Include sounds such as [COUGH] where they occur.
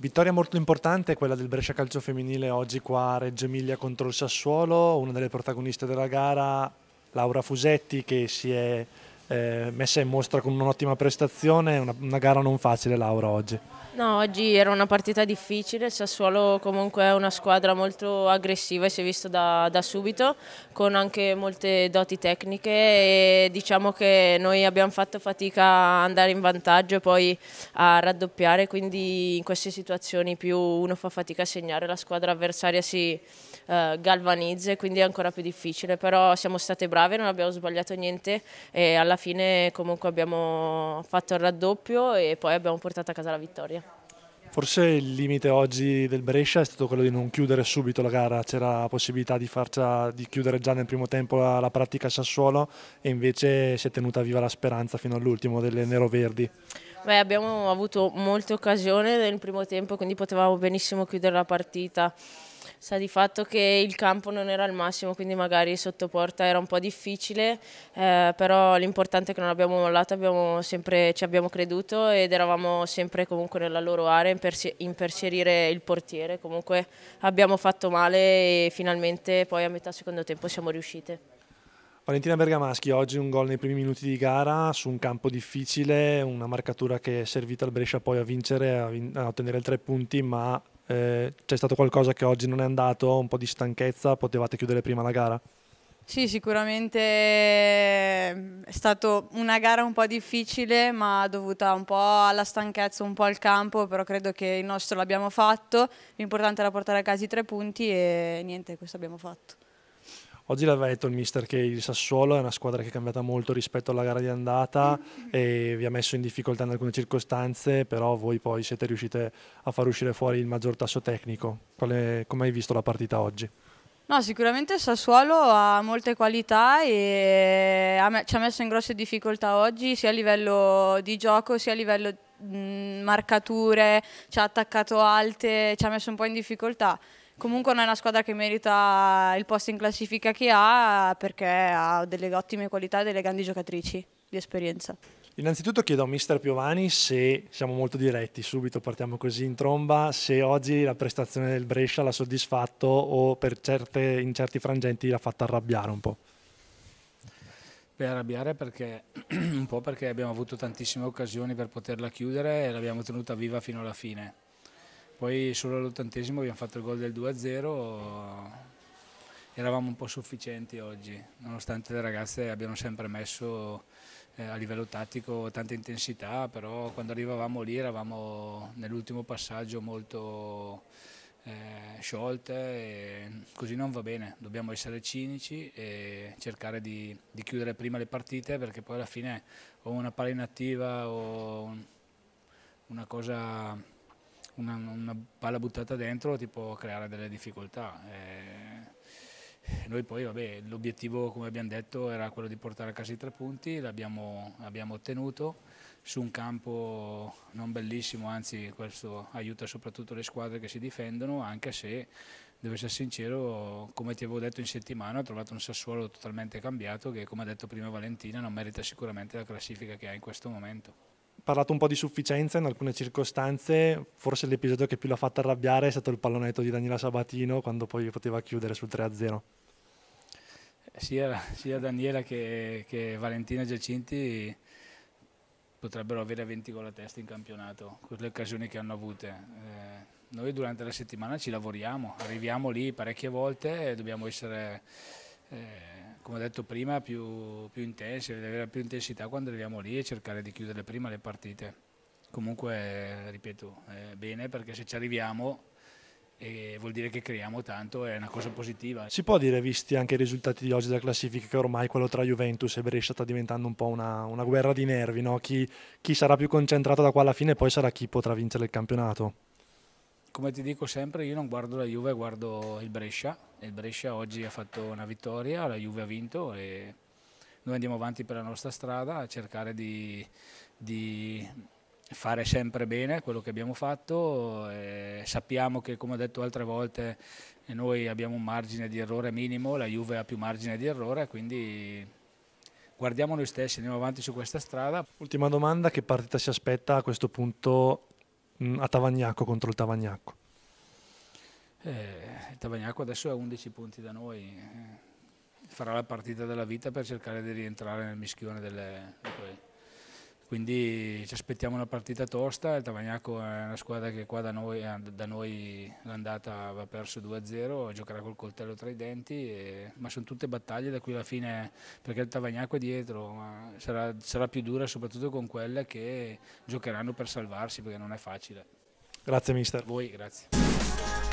Vittoria molto importante quella del Brescia Calcio Femminile oggi qua a Reggio Emilia contro il Sassuolo, una delle protagoniste della gara, Laura Fusetti, che si è eh, messa in mostra con un'ottima prestazione, una, una gara non facile Laura oggi. No, oggi era una partita difficile, Sassuolo comunque è una squadra molto aggressiva e si è visto da, da, subito, con anche molte doti tecniche e diciamo che noi abbiamo fatto fatica a andare in vantaggio e poi a raddoppiare, quindi in queste situazioni più uno fa fatica a segnare, la squadra avversaria si eh, galvanizza e quindi è ancora più difficile, però siamo state brave, non abbiamo sbagliato niente e alla fine comunque abbiamo fatto il raddoppio e poi abbiamo portato a casa la vittoria. Forse il limite oggi del Brescia è stato quello di non chiudere subito la gara, c'era la possibilità di, farcia, di, chiudere già nel primo tempo la, la pratica Sassuolo e invece si è tenuta viva la speranza fino all'ultimo delle Nero Verdi. Beh, abbiamo avuto molte occasioni nel primo tempo, quindi potevamo benissimo chiudere la partita sa di fatto che il campo non era al massimo, quindi magari sotto porta era un po' difficile, eh, però l'importante è che non abbiamo mollato, abbiamo sempre, ci abbiamo creduto ed eravamo sempre comunque nella loro area imperserire il portiere, comunque abbiamo fatto male e finalmente poi a metà secondo tempo siamo riuscite. Valentina Bergamaschi, oggi un gol nei primi minuti di gara su un campo difficile, una marcatura che è servita al Brescia poi a vincere, a, ottenere tre punti, ma eh, c'è stato qualcosa che oggi non è andato, un po' di stanchezza, potevate chiudere prima la gara? Sì, sicuramente ehm, è stata una gara un po' difficile, ma dovuta un po' alla stanchezza, un po' al campo, però credo che il nostro l'abbiamo fatto, l'importante era portare a casa i tre punti e niente, questo abbiamo fatto. Oggi l'aveva detto il mister che il Sassuolo è una squadra che è cambiata molto rispetto alla gara di andata [LAUGHS] e vi ha messo in difficoltà in alcune circostanze, però voi poi siete riuscite a far uscire fuori il maggior tasso tecnico. Quale, come hai visto la partita oggi? No, sicuramente il Sassuolo ha molte qualità e ci ha messo in grosse difficoltà oggi, sia a livello di gioco sia a livello di marcature, ci ha attaccato alte, ci ha messo un po' in difficoltà comunque non è una squadra che merita il posto in classifica che ha perché ha delle ottime qualità e delle grandi giocatrici di esperienza. Innanzitutto chiedo a mister Piovani se siamo molto diretti, subito partiamo così in tromba, se oggi la prestazione del Brescia l'ha soddisfatto o certe, in certi frangenti l'ha fatta arrabbiare un po'. Beh, arrabbiare perché, [CLEARS THROAT] un po' perché abbiamo avuto tantissime occasioni per poterla chiudere e l'abbiamo tenuta viva fino alla fine poi solo all'ottantesimo abbiamo fatto il gol del 2-0, eravamo un po' sufficienti oggi, nonostante le ragazze abbiano sempre messo eh, a livello tattico tanta intensità, però quando arrivavamo lì eravamo nell'ultimo passaggio molto eh, sciolte e così non va bene, dobbiamo essere cinici e cercare di, di chiudere prima le partite perché poi alla fine o una palla inattiva o una cosa una, una, palla buttata dentro ti può creare delle difficoltà. E eh, noi poi, vabbè, l'obiettivo, come abbiamo detto, era quello di portare a casa i tre punti, l'abbiamo ottenuto su un campo non bellissimo, anzi questo aiuta soprattutto le squadre che si difendono, anche se, devo essere sincero, come ti avevo detto in settimana, ho trovato un Sassuolo totalmente cambiato che, come ha detto prima Valentina, non merita sicuramente la classifica che ha in questo momento parlato un po' di sufficienza in alcune circostanze, forse l'episodio che più l'ha fatta arrabbiare è stato il pallonetto di Daniela Sabatino quando poi poteva chiudere sul 3-0. Eh, sia, sia Daniela che, che, Valentina Giacinti potrebbero avere 20 gol a testa in campionato, le occasioni che hanno avute. Eh, noi durante la settimana ci lavoriamo, arriviamo lì parecchie volte e dobbiamo essere... Eh, come ho detto prima, più, più intense, deve avere più intensità quando arriviamo lì e cercare di chiudere prima le partite. Comunque, ripeto, è bene perché se ci arriviamo eh, vuol dire che creiamo tanto, è una cosa positiva. Si può dire, visti anche i risultati di oggi della classifica, che ormai quello tra Juventus e Brescia sta diventando un po' una, una guerra di nervi, no? chi, chi sarà più concentrato da qua alla fine poi sarà chi potrà vincere il campionato? come ti dico sempre, io non guardo la Juve, guardo il Brescia. Il Brescia oggi ha fatto una vittoria, la Juve ha vinto e noi andiamo avanti per la nostra strada a cercare di, di fare sempre bene quello che abbiamo fatto. E sappiamo che, come ho detto altre volte, noi abbiamo un margine di errore minimo, la Juve ha più margine di errore, quindi guardiamo noi stessi, andiamo avanti su questa strada. Ultima domanda, che partita si aspetta a questo punto Mm, a Tavagnacco contro il Tavagnacco? Eh, il Tavagnacco adesso è a 11 punti da noi, eh. farà la partita della vita per cercare di rientrare nel mischione delle quindi ci aspettiamo una partita tosta, il Tavagnaco è una squadra che qua da noi, eh, da noi l'andata va perso 2-0, giocherà col coltello tra i denti, e, ma sono tutte battaglie da qui alla fine, perché il Tavagnaco è dietro, ma sarà, sarà più dura soprattutto con quelle che giocheranno per salvarsi perché non è facile. Grazie mister. A voi, grazie.